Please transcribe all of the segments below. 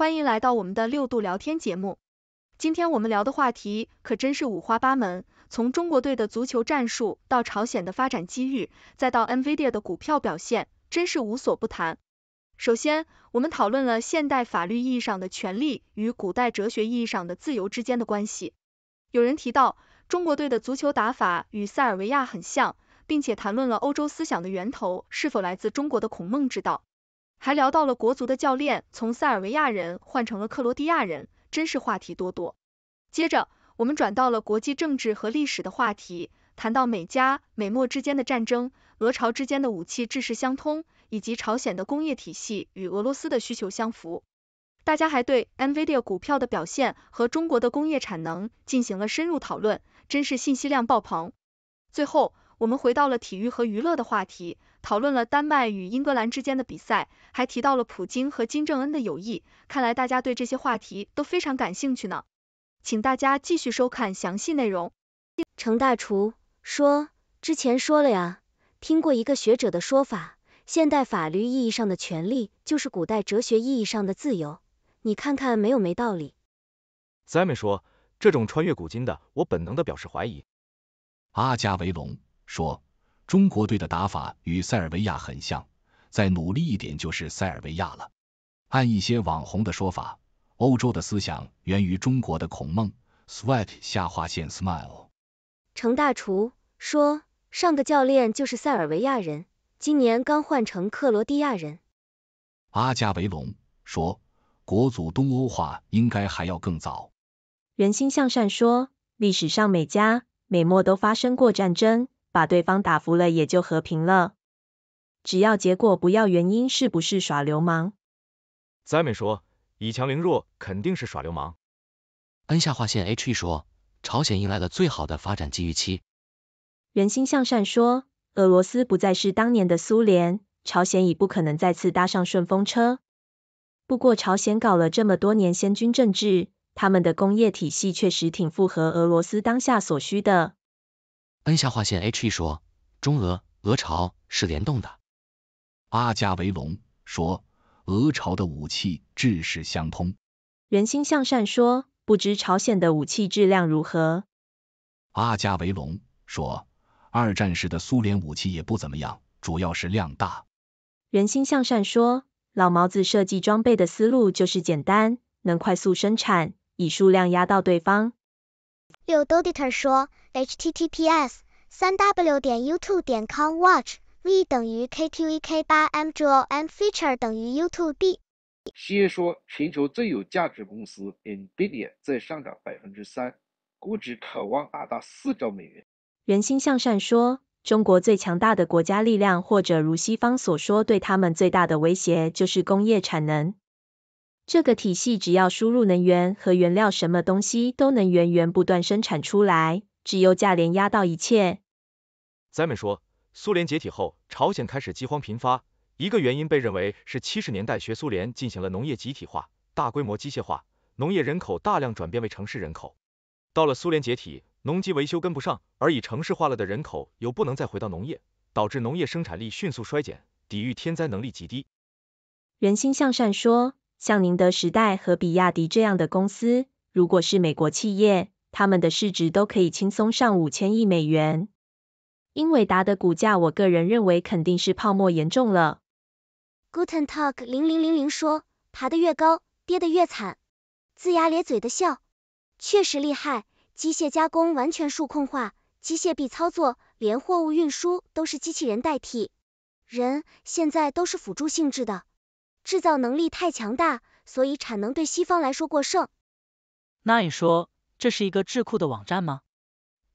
欢迎来到我们的六度聊天节目。今天我们聊的话题可真是五花八门，从中国队的足球战术到朝鲜的发展机遇，再到 Nvidia 的股票表现，真是无所不谈。首先，我们讨论了现代法律意义上的权利与古代哲学意义上的自由之间的关系。有人提到中国队的足球打法与塞尔维亚很像，并且谈论了欧洲思想的源头是否来自中国的孔孟之道。还聊到了国足的教练从塞尔维亚人换成了克罗地亚人，真是话题多多。接着我们转到了国际政治和历史的话题，谈到美加、美墨之间的战争，俄朝之间的武器制式相通，以及朝鲜的工业体系与俄罗斯的需求相符。大家还对 Nvidia 股票的表现和中国的工业产能进行了深入讨论，真是信息量爆棚。最后我们回到了体育和娱乐的话题。讨论了丹麦与英格兰之间的比赛，还提到了普京和金正恩的友谊，看来大家对这些话题都非常感兴趣呢。请大家继续收看详细内容。程大厨说，之前说了呀，听过一个学者的说法，现代法律意义上的权利就是古代哲学意义上的自由，你看看没有没道理。z a m e 说，这种穿越古今的，我本能的表示怀疑。阿加维龙说。中国队的打法与塞尔维亚很像，再努力一点就是塞尔维亚了。按一些网红的说法，欧洲的思想源于中国的孔孟。sweat 下划线 smile。程大厨说，上个教练就是塞尔维亚人，今年刚换成克罗地亚人。阿加维隆说，国足东欧化应该还要更早。人心向善说，历史上每家每末都发生过战争。把对方打服了也就和平了，只要结果不要原因，是不是耍流氓？Sam 说，以强凌弱肯定是耍流氓。恩夏划线 he 说，朝鲜迎来了最好的发展机遇期。人心向善说，俄罗斯不再是当年的苏联，朝鲜已不可能再次搭上顺风车。不过朝鲜搞了这么多年先军政治，他们的工业体系确实挺符合俄罗斯当下所需的。n 下划线 he 说，中俄、俄朝是联动的。阿加维龙说，俄朝的武器制式相通。人心向善说，不知朝鲜的武器质量如何。阿加维龙说，二战时的苏联武器也不怎么样，主要是量大。人心向善说，老毛子设计装备的思路就是简单，能快速生产，以数量压到对方。六 d o d i t e r 说 h t t p s 三 w 点 y o u t u b e c o m w a t c h v 等于 k q e k 8 m j o m f e a t u r e y o u t u b e b 先说全球最有价值公司 Nvidia 在上涨百分之三，估值渴望达到四兆美元。人心向善说，中国最强大的国家力量，或者如西方所说，对他们最大的威胁就是工业产能。这个体系只要输入能源和原料，什么东西都能源源不断生产出来，质优价廉压倒一切。z a m n 说，苏联解体后，朝鲜开始饥荒频发，一个原因被认为是七十年代学苏联进行了农业集体化、大规模机械化，农业人口大量转变为城市人口。到了苏联解体，农机维修跟不上，而已城市化了的人口又不能再回到农业，导致农业生产力迅速衰减，抵御天灾能力极低。人心向善说。像宁德时代和比亚迪这样的公司，如果是美国企业，他们的市值都可以轻松上五千亿美元。英伟达的股价，我个人认为肯定是泡沫严重了。Guten Talk 零零零零说，爬得越高，跌得越惨，龇牙咧嘴的笑，确实厉害。机械加工完全数控化，机械臂操作，连货物运输都是机器人代替，人现在都是辅助性质的。制造能力太强大，所以产能对西方来说过剩。那你说这是一个智库的网站吗？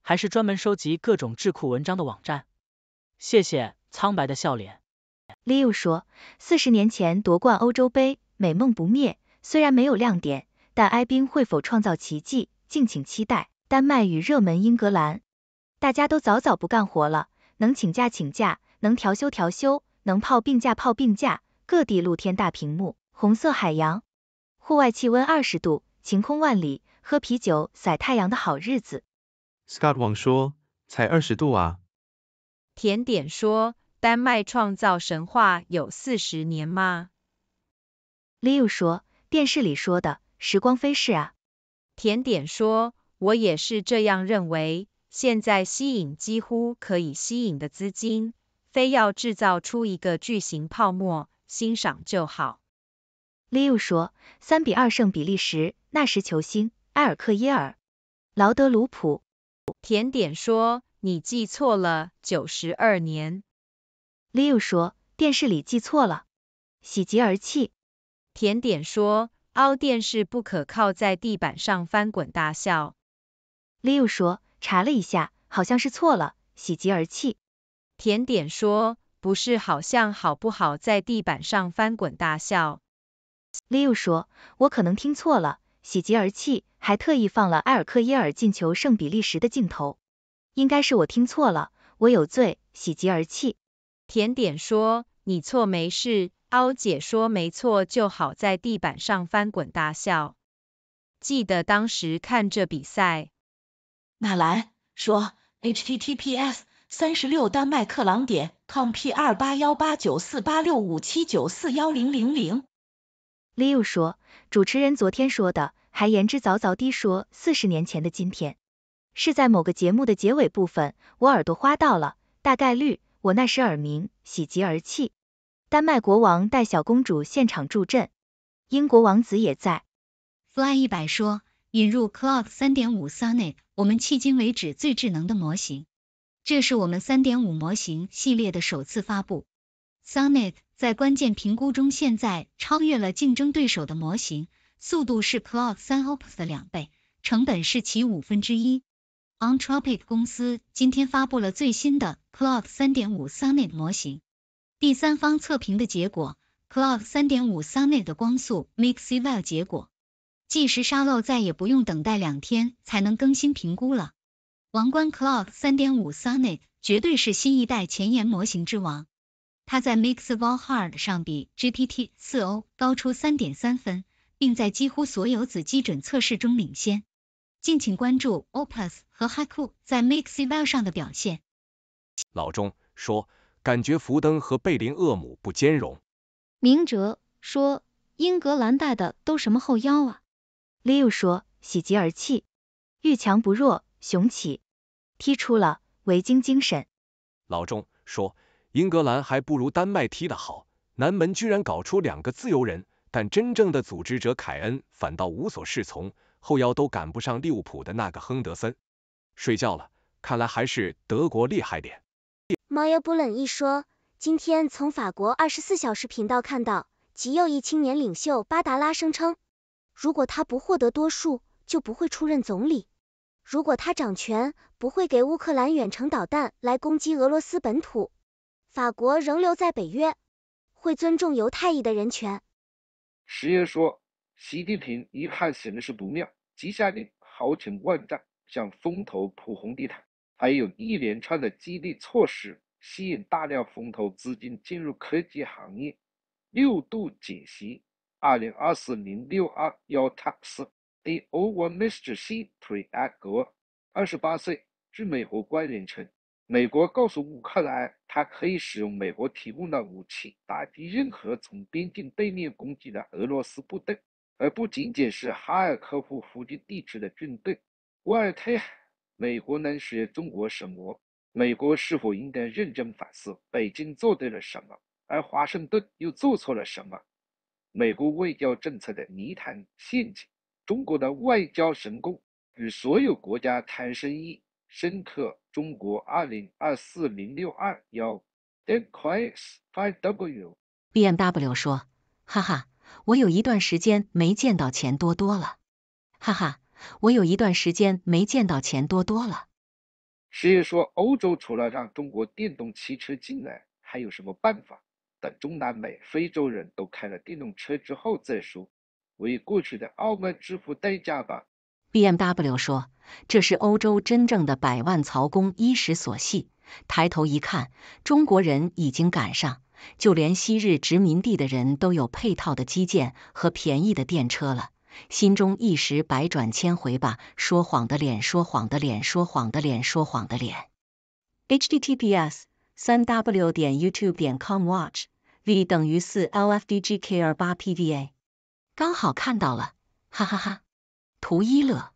还是专门收集各种智库文章的网站？谢谢苍白的笑脸。Leo 说，四十年前夺冠欧洲杯，美梦不灭。虽然没有亮点，但埃宾会否创造奇迹，敬请期待。丹麦与热门英格兰，大家都早早不干活了，能请假请假，能调休调休，能泡病假泡病假。各地露天大屏幕，红色海洋，户外气温二十度，晴空万里，喝啤酒晒太阳的好日子。Scott 王说，才二十度啊。甜点说，丹麦创造神话有四十年吗？Leo 说，电视里说的，时光飞逝啊。甜点说，我也是这样认为。现在吸引几乎可以吸引的资金，非要制造出一个巨型泡沫。欣赏就好。Leo 说，三比二胜比利时，那时球星埃尔克耶尔、劳德鲁普。甜点说，你记错了，九十二年。Leo 说，电视里记错了，喜极而泣。甜点说，凹电视不可靠，在地板上翻滚大笑。Leo 说，查了一下，好像是错了，喜极而泣。甜点说。不是，好像好不好，在地板上翻滚大笑。Leo 说，我可能听错了，喜极而泣，还特意放了埃尔克耶尔进球胜比利时的镜头。应该是我听错了，我有罪，喜极而泣。甜点说，你错没事。凹姐说，没错就好，在地板上翻滚大笑。记得当时看这比赛，纳兰说，https。三十六丹麦克朗点，com p 二八幺八九四八六五七九四幺零零零。Leo 说，主持人昨天说的，还言之凿凿地说，四十年前的今天，是在某个节目的结尾部分，我耳朵花到了，大概率我那时耳鸣，喜极而泣。丹麦国王带小公主现场助阵，英国王子也在。Fly 一百说，引入 c l o c k 三点五 s o n n y 我们迄今为止最智能的模型。这是我们三点五模型系列的首次发布。s u n n t 在关键评估中现在超越了竞争对手的模型，速度是 Claude 三 o p s 的两倍，成本是其五分之一。o n t r o p i c 公司今天发布了最新的 Claude 三点五 s u n n t 模型。第三方测评的结果，Claude 三点五 s u n n t 的光速 MixEval 结果，计时沙漏再也不用等待两天才能更新评估了。王冠 c l o u d 三点五 Sonnet 绝对是新一代前沿模型之王，它在 MixVal Hard 上比 GPT 四 O 高出三点三分，并在几乎所有子基准测试中领先。敬请关注 Opus 和 Haiku 在 MixVal 上的表现。老钟说，感觉福登和贝林厄姆不兼容。明哲说，英格兰带的都什么后腰啊？Leo 说，喜极而泣，遇强不弱，雄起！踢出了维京精神。老钟说，英格兰还不如丹麦踢得好。南门居然搞出两个自由人，但真正的组织者凯恩反倒无所适从，后腰都赶不上利物浦的那个亨德森。睡觉了，看来还是德国厉害点。毛 a 不冷一说，今天从法国二十四小时频道看到，极右翼青年领袖巴达拉声称，如果他不获得多数，就不会出任总理。如果他掌权，不会给乌克兰远程导弹来攻击俄罗斯本土。法国仍留在北约，会尊重犹太裔的人权。石爷说，习近平一看形势不妙，即下令豪情万丈，向风投铺红地毯，还有一连串的激励措施，吸引大量风投资金进入科技行业。六度解析：二零二四零六二幺 tax。A.O. One m r C. s r e a o the u 二十八岁，据美国官员称，美国告诉乌克兰，他可以使用美国提供的武器打击任何从边境对面攻击的俄罗斯部队，而不仅仅是哈尔科夫附近地区的军队。外滩，美国能学中国什么？美国是否应该认真反思北京做对了什么，而华盛顿又做错了什么？美国外交政策的泥潭陷阱。中国的外交神功，与所有国家谈生意，深刻。中国二零二四零六二幺。BMW 说，哈哈，我有一段时间没见到钱多多了。哈哈，我有一段时间没见到钱多多了。师爷说，欧洲除了让中国电动汽车进来，还有什么办法？等中南美、非洲人都开了电动车之后再说。为过去的傲慢支付代价吧。BMW 说，这是欧洲真正的百万曹公衣食所系。抬头一看，中国人已经赶上，就连昔日殖民地的人都有配套的基建和便宜的电车了。心中一时百转千回吧。说谎的脸，说谎的脸，说谎的脸，说谎的脸。h t t p s 三 w 点 y o u t u b e c o m w a t c h v 等于4 l f d g k 2 8 p v a 刚好看到了，哈哈哈，图一乐。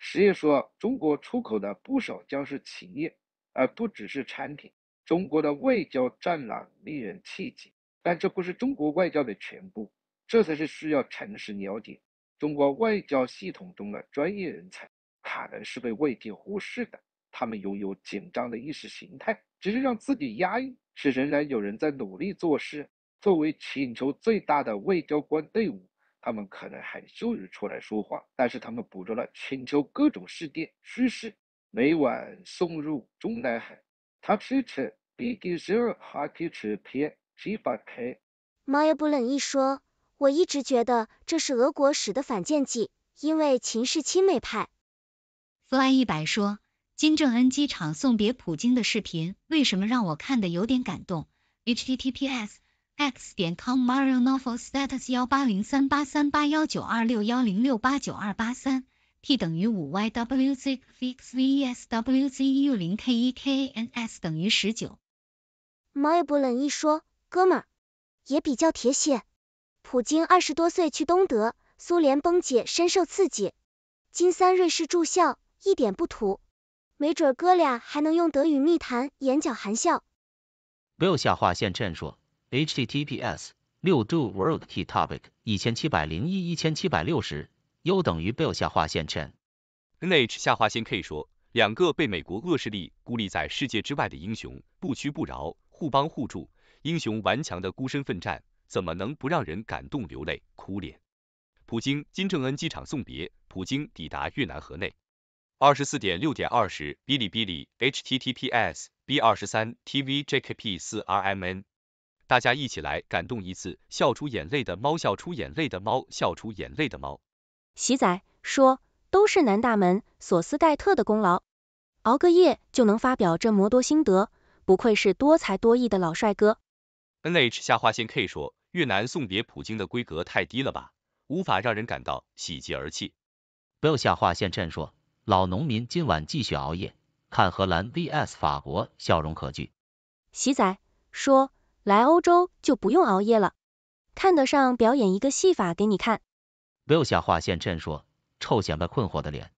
实业说，中国出口的不少将是企业，而不只是产品。中国的外交战狼令人气急，但这不是中国外交的全部，这才是需要诚实了解。中国外交系统中的专业人才，可能是被外界忽视的，他们拥有紧张的意识形态，只是让自己压抑，是仍然有人在努力做事。作为清朝最大的外交官队伍，他们可能很羞于出来说话，但是他们捕捉了清朝各种事件叙事，每晚送入中南海。他吃吃比吉尔，还去吃片鸡排。妈又不冷一说，我一直觉得这是俄国使的反间计，因为秦是亲美派。Fly 一百说，金正恩机场送别普京的视频，为什么让我看的有点感动？HTTPS。x. 点 com m a r i o n o v e l status 幺八零三八三八幺九二六幺零六八九二八三 t 等于五 y w z fix v s w z u 零 k 一 k n s 等于十九。m a r i o 一说，哥们儿也比较铁血。普京二十多岁去东德，苏联崩解，深受刺激。金三瑞士住校，一点不土。没准哥俩还能用德语密谈，眼角含笑。不要下划线，说。h t t p s 六 d w w o r l d key t o p i c 1 7 0 1 1 7 6 0 u 等于 b i l l 下划线 chain。h 下划线 k 说，两个被美国恶势力孤立在世界之外的英雄，不屈不饶，互帮互助，英雄顽强的孤身奋战，怎么能不让人感动流泪哭脸？普京金正恩机场送别，普京抵达越南河内。二十四点六点二十，哔哩哔哩，https://b23.tv/jkp4rmn。大家一起来感动一次，笑出眼泪的猫，笑出眼泪的猫，笑出眼泪的猫。喜仔说，都是南大门索斯盖特的功劳，熬个夜就能发表这么多心得，不愧是多才多艺的老帅哥。NH 下划线 K 说，越南送别普京的规格太低了吧，无法让人感到喜极而泣。Bill 下划线镇说，老农民今晚继续熬夜看荷兰 vs 法国，笑容可掬。喜仔说。来欧洲就不用熬夜了，看得上表演一个戏法给你看。不 i l 下划线朕说，臭显摆困惑的脸，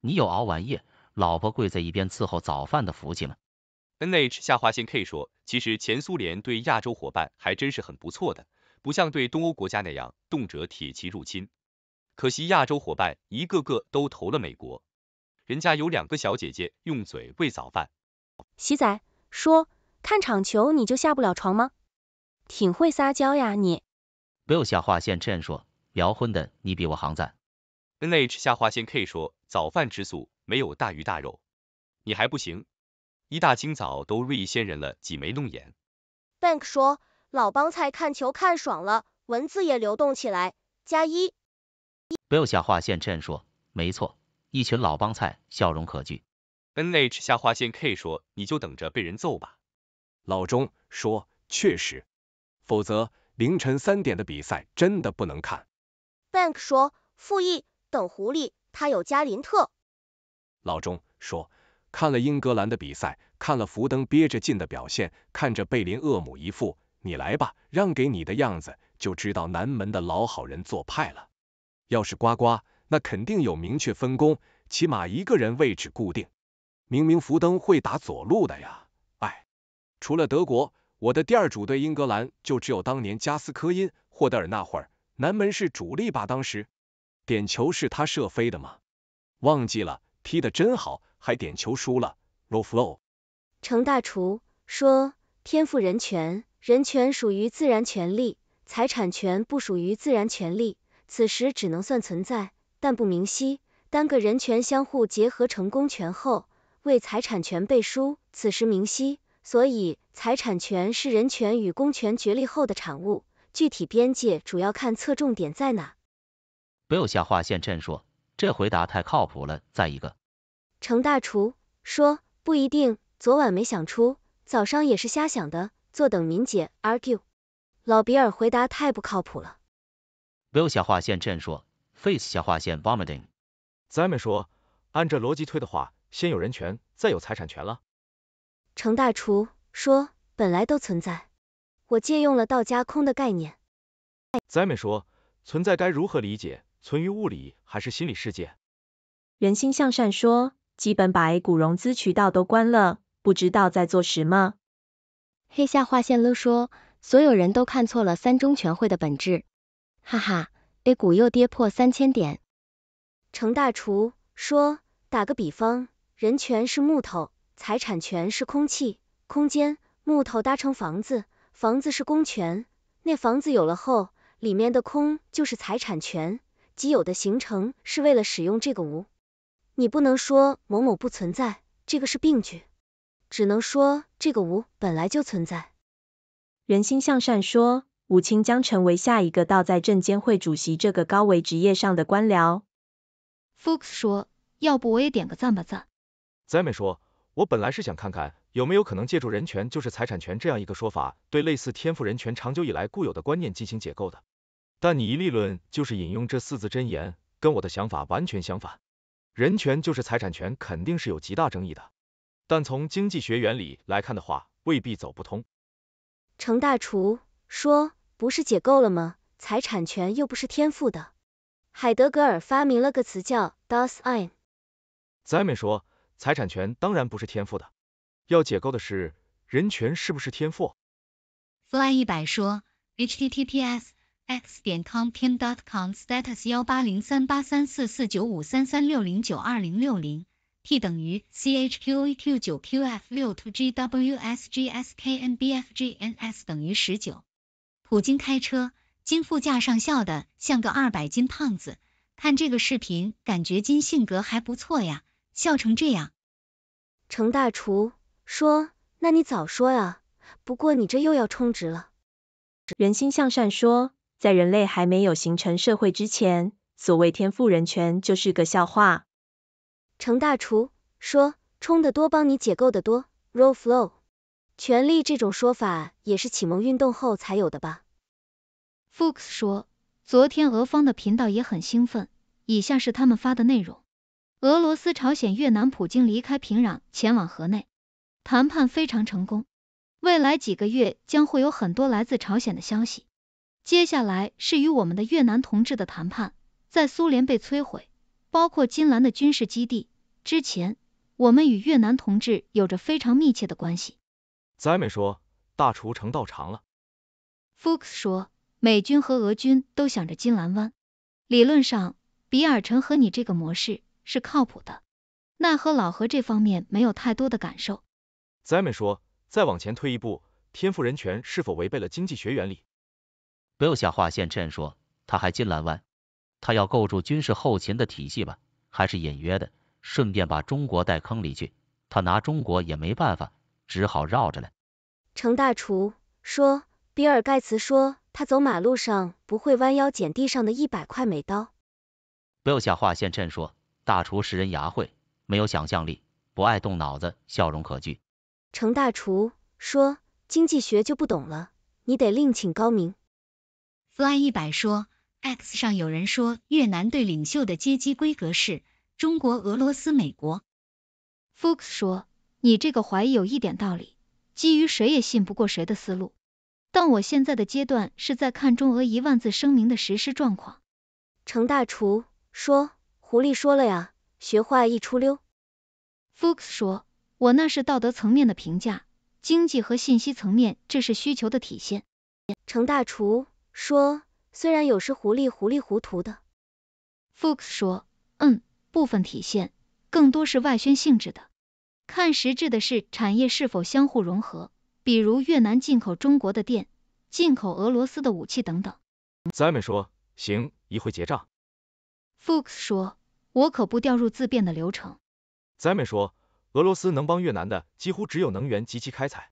你有熬完夜，老婆跪在一边伺候早饭的福气吗？Nh 下划线 k 说，其实前苏联对亚洲伙伴还真是很不错的，不像对东欧国家那样动辄铁骑入侵。可惜亚洲伙伴一个个都投了美国，人家有两个小姐姐用嘴喂早饭。喜仔说。看场球你就下不了床吗？挺会撒娇呀你。不要下划线 Chen 说，聊婚的你比我行在。N H 下划线 K 说，早饭吃素，没有大鱼大肉，你还不行？一大清早都瑞仙人了，挤眉弄眼。Bank 说，老帮菜看球看爽了，文字也流动起来，加一。不要下划线 Chen 说，没错，一群老帮菜，笑容可掬。N H 下划线 K 说，你就等着被人揍吧。老钟说，确实，否则凌晨三点的比赛真的不能看。Bank 说，负一，等狐狸，他有加林特。老钟说，看了英格兰的比赛，看了福登憋着劲的表现，看着贝林厄姆一副你来吧，让给你的样子，就知道南门的老好人做派了。要是瓜瓜，那肯定有明确分工，起码一个人位置固定。明明福登会打左路的呀。除了德国，我的第二主队英格兰就只有当年加斯科因、霍德尔那会儿，南门是主力吧？当时点球是他射飞的吗？忘记了，踢得真好，还点球输了，low flow。程大厨说：天赋人权，人权属于自然权利，财产权不属于自然权利，此时只能算存在，但不明晰。单个人权相互结合成功权后，为财产权背书，此时明晰。所以，财产权是人权与公权决裂后的产物，具体边界主要看侧重点在哪。Bill 下划线朕说，这回答太靠谱了。再一个，程大厨说不一定，昨晚没想出，早上也是瞎想的，坐等民姐 argue。老比尔回答太不靠谱了。Bill 下划线朕说，Face 下划线 vomiting。咱们说，按这逻辑推的话，先有人权，再有财产权了。程大厨说，本来都存在，我借用了道家空的概念。灾美说，存在该如何理解？存于物理还是心理世界？人心向善说，基本把 A 股融资渠道都关了，不知道在做什么。黑下划线了说，所有人都看错了三中全会的本质。哈哈，A 股又跌破三千点。程大厨说，打个比方，人权是木头。财产权是空气、空间、木头搭成房子，房子是公权，那房子有了后，里面的空就是财产权，即有的形成是为了使用这个无。你不能说某某不存在，这个是病句，只能说这个无本来就存在。人心向善说，武清将成为下一个倒在证监会主席这个高危职业上的官僚。Fox 说，要不我也点个赞吧，赞。Zam 说。我本来是想看看有没有可能借助“人权就是财产权”这样一个说法，对类似天赋人权长久以来固有的观念进行解构的。但你一立论就是引用这四字真言，跟我的想法完全相反。人权就是财产权肯定是有极大争议的，但从经济学原理来看的话，未必走不通。程大厨说，不是解构了吗？财产权又不是天赋的。海德格尔发明了个词叫 das Eigene。说。财产权当然不是天赋的，要解构的是人权是不是天赋？Fly 一百说，https://x. 点 com/pm. dot com/status 幺八零三八三四四九五三三六零九二零六零 t 等于 c h q a q 九 q f 六 t o g w s g s k n b f g n s 等于十九。普京开车，金副驾上笑的像个二百斤胖子，看这个视频感觉金性格还不错呀。笑成这样，程大厨说：“那你早说呀！不过你这又要充值了。”人心向善说：“在人类还没有形成社会之前，所谓天赋人权就是个笑话。”程大厨说：“充的多，帮你解构的多，roll flow。”权力这种说法也是启蒙运动后才有的吧？Fox 说：“昨天俄方的频道也很兴奋，以下是他们发的内容。”俄罗斯、朝鲜、越南，普京离开平壤前往河内，谈判非常成功。未来几个月将会有很多来自朝鲜的消息。接下来是与我们的越南同志的谈判。在苏联被摧毁，包括金兰的军事基地之前，我们与越南同志有着非常密切的关系。灾美说，大厨成道长了。Fox 说，美军和俄军都想着金兰湾。理论上，比尔城和你这个模式。是靠谱的，奈何老何这方面没有太多的感受。z a n 说，再往前推一步，天赋人权是否违背了经济学原理？Bill 下划线衬说，他还金兰湾，他要构筑军事后勤的体系吧，还是隐约的，顺便把中国带坑里去，他拿中国也没办法，只好绕着来。程大厨说，比尔盖茨说，他走马路上不会弯腰捡地上的一百块美刀。Bill 下划线衬说。大厨识人牙慧，没有想象力，不爱动脑子，笑容可掬。程大厨说：“经济学就不懂了，你得另请高明。” Fly 一百说：“X 上有人说越南对领袖的阶级规格是中国、俄罗斯、美国。” Fox 说：“你这个怀疑有一点道理，基于谁也信不过谁的思路。但我现在的阶段是在看中俄一万字声明的实施状况。”程大厨说。狐狸说了呀，学坏一出溜。Fox 说，我那是道德层面的评价，经济和信息层面这是需求的体现。程大厨说，虽然有时狐狸糊里糊涂的。Fox 说，嗯，部分体现，更多是外宣性质的。看实质的是产业是否相互融合，比如越南进口中国的电，进口俄罗斯的武器等等。Simon 说，行，一会结账。f u h s 说：“我可不掉入自辩的流程。” Zem 说：“俄罗斯能帮越南的，几乎只有能源及其开采。”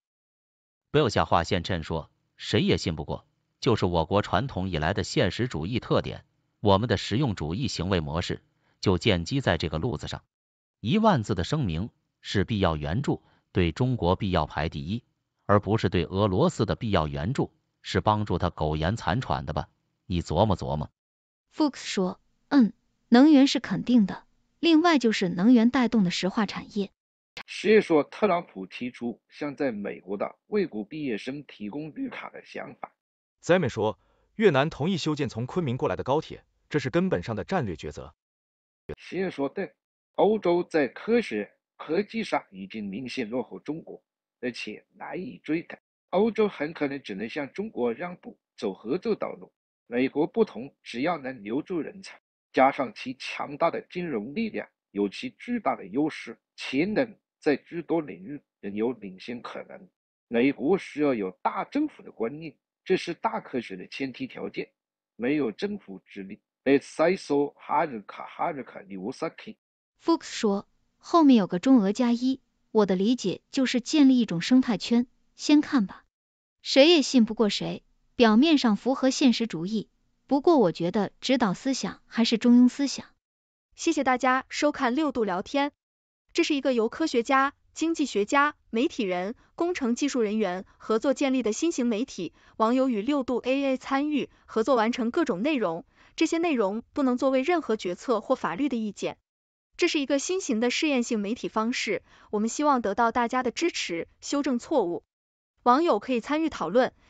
b 要 l 下划线朕说：“谁也信不过，就是我国传统以来的现实主义特点，我们的实用主义行为模式就建基在这个路子上。”一万字的声明是必要援助，对中国必要排第一，而不是对俄罗斯的必要援助，是帮助他苟延残喘的吧？你琢磨琢磨。f u h s 说：“嗯。”能源是肯定的，另外就是能源带动的石化产业。实业说，特朗普提出向在美国的外国毕业生提供绿卡的想法。z a n 说，越南同意修建从昆明过来的高铁，这是根本上的战略抉择。实业说，对，欧洲在科学科技上已经明显落后中国，而且难以追赶，欧洲很可能只能向中国让步，走合作道路。美国不同，只要能留住人才。加上其强大的金融力量，有其巨大的优势，其能在诸多领域仍有领先可能。美国需要有大政府的观念，这是大科学的前提条件。没有政府之力。Fox 说，后面有个中俄加一，我的理解就是建立一种生态圈。先看吧，谁也信不过谁，表面上符合现实主义。不过我觉得指导思想还是中庸思想。谢谢大家收看六度聊天，这是一个由科学家、经济学家、媒体人、工程技术人员合作建立的新型媒体，网友与六度 AA 参与合作完成各种内容，这些内容不能作为任何决策或法律的意见。这是一个新型的试验性媒体方式，我们希望得到大家的支持，修正错误，网友可以参与讨论。